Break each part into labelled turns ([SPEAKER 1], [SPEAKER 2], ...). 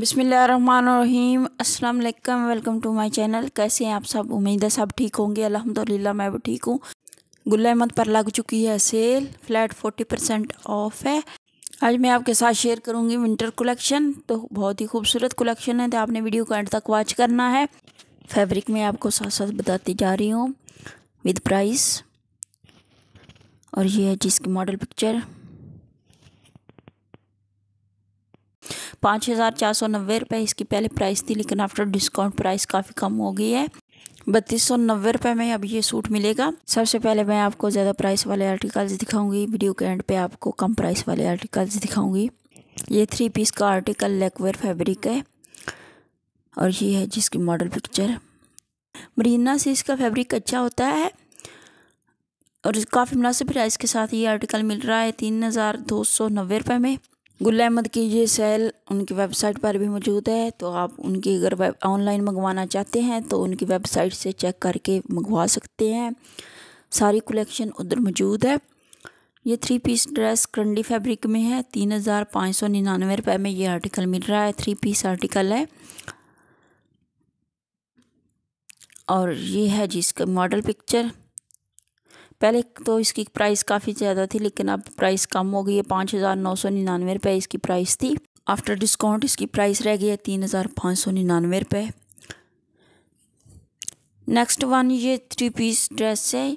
[SPEAKER 1] बिसमीम अस्सलाम वालेकुम वेलकम टू माय चैनल कैसे हैं आप सब उम्मीद है सब ठीक होंगे अल्हम्दुलिल्लाह मैं भी ठीक हूँ गुल अहमद पर लग चुकी है sale flat forty percent off है आज मैं आपके साथ शेयर करूँगी विंटर कलेक्शन तो बहुत ही खूबसूरत कलेक्शन है तो आपने वीडियो को एंड तक वॉच करना है फैब्रिक में आपको साथ साथ बताती जा रही हूँ विद प्राइस और ये है जिसकी मॉडल पिक्चर पाँच हज़ार चार सौ नब्बे रुपये इसकी पहले प्राइस थी लेकिन आफ्टर डिस्काउंट प्राइस काफ़ी कम हो गई है बत्तीस सौ नब्बे रुपये में अब ये सूट मिलेगा सबसे पहले मैं आपको ज़्यादा प्राइस वाले आर्टिकल्स दिखाऊंगी वीडियो के एंड पे आपको कम प्राइस वाले आर्टिकल्स दिखाऊंगी ये थ्री पीस का आर्टिकल लेकवेयर फैब्रिक है और ये है जिसकी मॉडल पिक्चर मरीना से इसका फैब्रिक अच्छा होता है और काफ़ी मुनासिब प्राइस के साथ ये आर्टिकल मिल रहा है तीन हज़ार दो सौ नब्बे रुपये में गुल अहमद की ये सेल उनकी वेबसाइट पर भी मौजूद है तो आप उनकी अगर ऑनलाइन मंगवाना चाहते हैं तो उनकी वेबसाइट से चेक करके मंगवा सकते हैं सारी कलेक्शन उधर मौजूद है ये three piece dress karandi fabric में है तीन हज़ार पाँच सौ निन्यानवे रुपये में ये आर्टिकल मिल रहा है थ्री पीस आर्टिकल है और ये है जिसका मॉडल पिक्चर पहले तो इसकी प्राइस काफ़ी ज़्यादा थी लेकिन अब प्राइस कम हो गई है पाँच हज़ार नौ सौ निन्यानवे रुपये इसकी प्राइस थी आफ्टर डिस्काउंट इसकी प्राइस रह गई है तीन हज़ार पाँच सौ निन्यानवे रुपये नेक्स्ट वन ये थ्री पीस ड्रेस है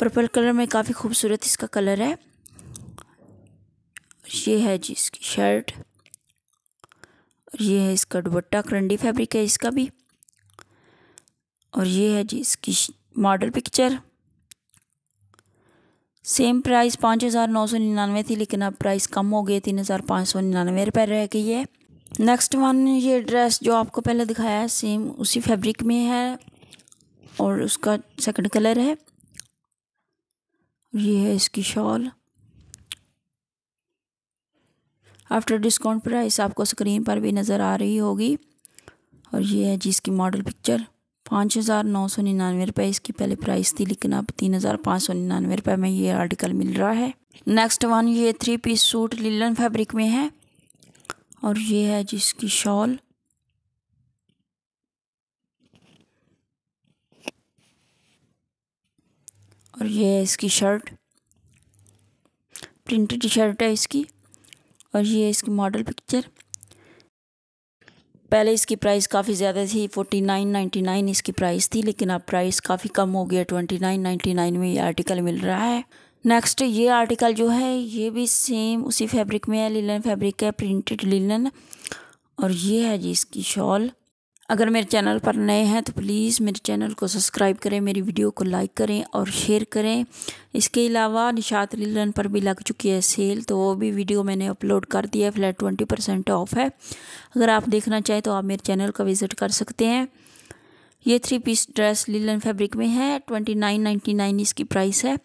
[SPEAKER 1] पर्पल कलर में काफ़ी खूबसूरत इसका कलर है ये है जी इसकी शर्ट और ये है इसका दुपट्टा करंडी फैब्रिक है इसका भी और ये है जी इसकी मॉडल पिक्चर सेम प्राइस पाँच हज़ार नौ सौ निन्यानवे थी लेकिन अब प्राइस कम हो गई तीन हज़ार पाँच सौ निन्यानवे रुपये रह गई है नेक्स्ट वन ये ड्रेस जो आपको पहले दिखाया है सेम उसी फैब्रिक में है और उसका सेकंड कलर है ये है इसकी शॉल आफ्टर डिस्काउंट प्राइस आपको स्क्रीन पर भी नज़र आ रही होगी और ये है जी इसकी मॉडल पिक्चर पाँच हज़ार नौ सौ निन्यानवे रुपये इसकी पहले प्राइस थी लेकिन अब तीन हज़ार पाँच सौ निन्यानवे रुपये में ये आर्टिकल मिल रहा है नेक्स्ट वन ये three piece suit linen fabric में है और ये है जिसकी शॉल और ये है इसकी शर्ट प्रिंटेड शर्ट है इसकी और ये इसकी मॉडल पिक्चर पहले इसकी प्राइस काफ़ी ज़्यादा थी फोटी नाइन नाइन्टी नाइन इसकी प्राइस थी लेकिन अब प्राइस काफ़ी कम हो गया ट्वेंटी नाइन नाइन्टी नाइन में ये आर्टिकल मिल रहा है नेक्स्ट ये आर्टिकल जो है ये भी सेम उसी फैब्रिक में है लिलन फैब्रिक है प्रिंटेड लिलन और ये है जी इसकी शॉल अगर मेरे चैनल पर नए हैं तो प्लीज़ मेरे चैनल को सब्सक्राइब करें मेरी वीडियो को लाइक करें और शेयर करें इसके अलावा निशात लीलन पर भी लग चुकी है सेल तो वो भी वीडियो मैंने अपलोड कर दिया है फ्लैट ट्वेंटी परसेंट ऑफ है अगर आप देखना चाहें तो आप मेरे चैनल का विज़िट कर सकते हैं ये three piece dress linen fabric में है ट्वेंटी नाइन नाइन्टी नाइन इसकी प्राइस है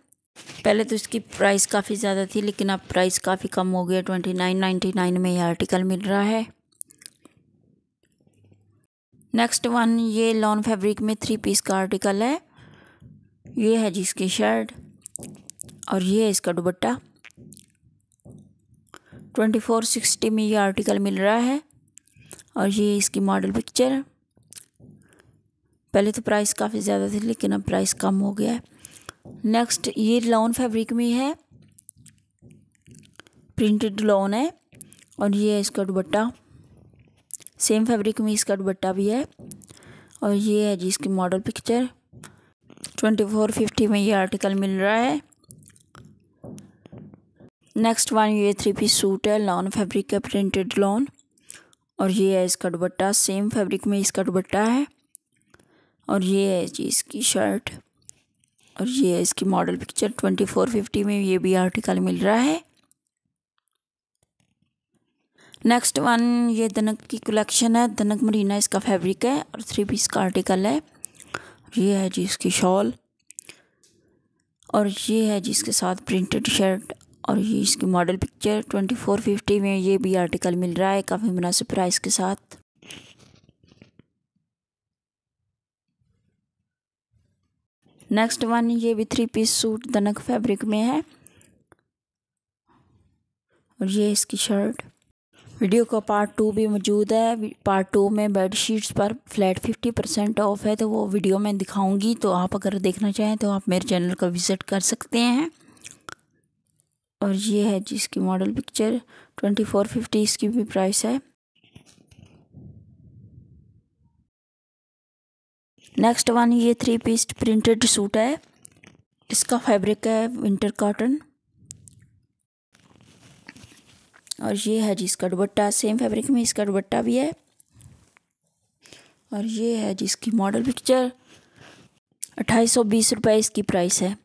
[SPEAKER 1] पहले तो इसकी प्राइस काफ़ी ज़्यादा थी लेकिन अब प्राइस काफ़ी कम हो गया ट्वेंटी नाइन नाइन्टी नाइन में ये आर्टिकल मिल रहा है नेक्स्ट वन ये लॉन फैब्रिक में थ्री पीस का आर्टिकल है ये है जी इसकी शर्ट और ये है इसका दुबट्टा ट्वेंटी फोर सिक्सटी में ये आर्टिकल मिल रहा है और ये इसकी मॉडल पिक्चर पहले तो प्राइस काफ़ी ज़्यादा थी लेकिन अब प्राइस कम हो गया है नेक्स्ट ये लॉन फैब्रिक में है प्रिंटेड लॉन है और ये है इसका दुबट्टा सेम फैब्रिक में इसका दुबट्टा भी है और ये है जी इसकी model picture twenty four fifty में ये आर्टिकल मिल रहा है नेक्स्ट वन ये थ्री पीस सूट है लॉन फैब्रिक का प्रिंटेड लॉन और ये है इसका दुबट्टा सेम फैब्रिक में इसका दुबट्टा है और ये है जी इसकी शर्ट और ये है इसकी model picture twenty four fifty में ये भी आर्टिकल मिल रहा है नेक्स्ट वन ये दनक की कलेक्शन है दनक मरीना इसका फैब्रिक है और थ्री पीस का आर्टिकल है ये है जी इसकी शॉल और ये है जी इसके साथ प्रिंटेड शर्ट और ये इसकी model picture twenty four fifty में ये भी आर्टिकल मिल रहा है काफ़ी मुनासिब प्राइस के साथ नेक्स्ट वन ये भी three piece suit dhanak fabric में है और ये इसकी शर्ट वीडियो का पार्ट टू भी मौजूद है पार्ट टू में बेड शीट्स पर फ्लैट फिफ्टी परसेंट ऑफ है तो वो वीडियो में दिखाऊंगी तो आप अगर देखना चाहें तो आप मेरे चैनल का विज़िट कर सकते हैं और ये है जिसकी model picture twenty four fifty इसकी भी प्राइस है नेक्स्ट वन ये थ्री पीस प्रिंटेड सूट है इसका फैब्रिक है विंटर कॉटन और ये है जी इसका दुबट्टा सेम फैब्रिक में इसका दुबट्टा भी है और ये है जी इसकी मॉडल पिक्चर अट्ठाईस सौ बीस रुपये इसकी प्राइस है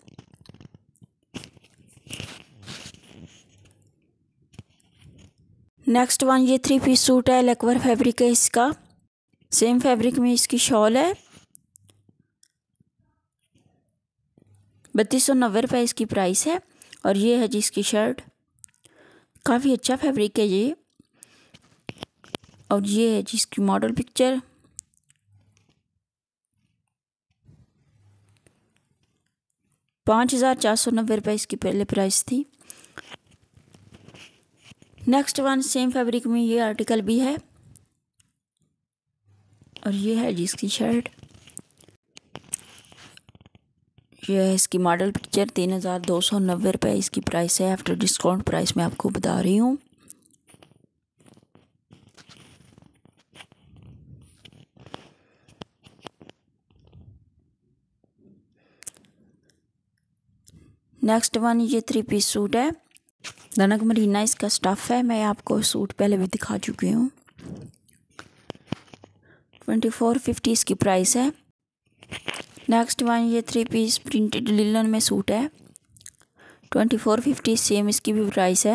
[SPEAKER 1] नेक्स्ट वन ये थ्री पीस सूट है लेकवर फैब्रिक है इसका सेम फैब्रिक में इसकी शॉल है बत्तीस सौ नब्बे रुपये इसकी प्राइस है और ये है जी इसकी शर्ट काफ़ी अच्छा फैब्रिक है ये और ये है जिसकी मॉडल पिक्चर पाँच हज़ार चार सौ नब्बे रुपये इसकी पहले प्राइस थी नेक्स्ट वन सेम फैब्रिक में ये आर्टिकल भी है और ये है जिसकी शर्ट जो है इसकी मॉडल पिक्चर तीन हज़ार दो सौ नब्बे रुपये इसकी प्राइस है आफ्टर डिस्काउंट प्राइस मैं आपको बता रही हूँ नेक्स्ट वन ये थ्री पीस सूट है दनक मरीना इसका स्टफ़ है मैं आपको सूट पहले भी दिखा चुकी हूँ ट्वेंटी फोर फिफ्टी इसकी प्राइस है नेक्स्ट वन ये थ्री पीस प्रिंटेड लिलन में सूट है ट्वेंटी फोर फिफ्टी सेम इसकी भी प्राइस है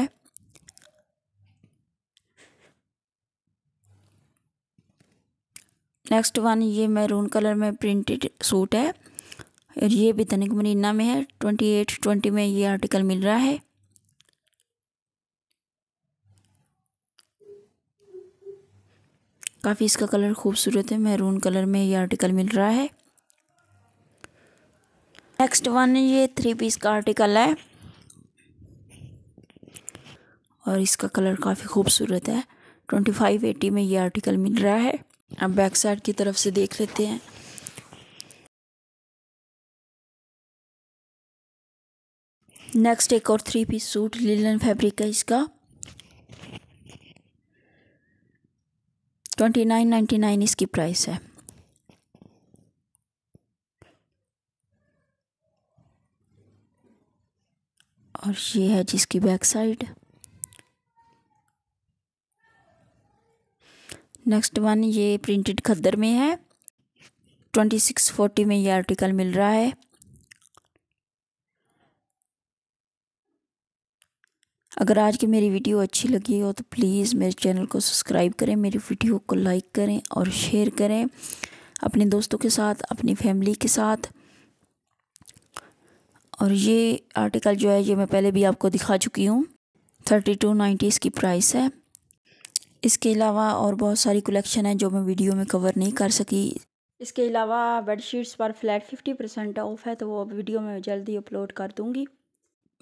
[SPEAKER 1] नेक्स्ट वन ये मैरून कलर में प्रिंटेड सूट है और ये भी धनिक मरीना में है ट्वेंटी एट ट्वेंटी में ये आर्टिकल मिल रहा है काफ़ी इसका कलर खूबसूरत है मैरून कलर में ये आर्टिकल मिल रहा है नेक्स्ट वन ये थ्री पीस का आर्टिकल है और इसका कलर काफ़ी खूबसूरत है ट्वेंटी फाइव एटी में ये आर्टिकल मिल रहा है अब बैक साइड की तरफ से देख लेते हैं नेक्स्ट एक और three piece suit linen fabric है इसका ट्वेंटी नाइन नाइन्टी नाइन इसकी प्राइस है और ये है जिसकी बैक साइड नेक्स्ट वन ये प्रिंटेड खद्दर में है ट्वेंटी सिक्स फोर्टी में ये आर्टिकल मिल रहा है अगर आज की मेरी वीडियो अच्छी लगी हो तो प्लीज़ मेरे चैनल को सब्सक्राइब करें मेरी वीडियो को लाइक करें और शेयर करें अपने दोस्तों के साथ अपनी फैमिली के साथ और ये आर्टिकल जो है ये मैं पहले भी आपको दिखा चुकी हूँ थर्टी टू नाइन्टी इसकी प्राइस है इसके अलावा और बहुत सारी कलेक्शन है जो मैं वीडियो में कवर नहीं कर सकी इसके अलावा बेडशीट्स पर फ्लैट फिफ्टी परसेंट ऑफ है तो वो वीडियो में जल्दी अपलोड कर दूँगी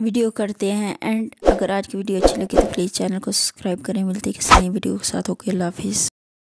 [SPEAKER 1] वीडियो करते हैं एंड अगर आज की वीडियो अच्छी लगी तो प्लीज़ चैनल को सब्सक्राइब करें मिलती किसी नई वीडियो के साथ ओके अल्लाह हाफिज़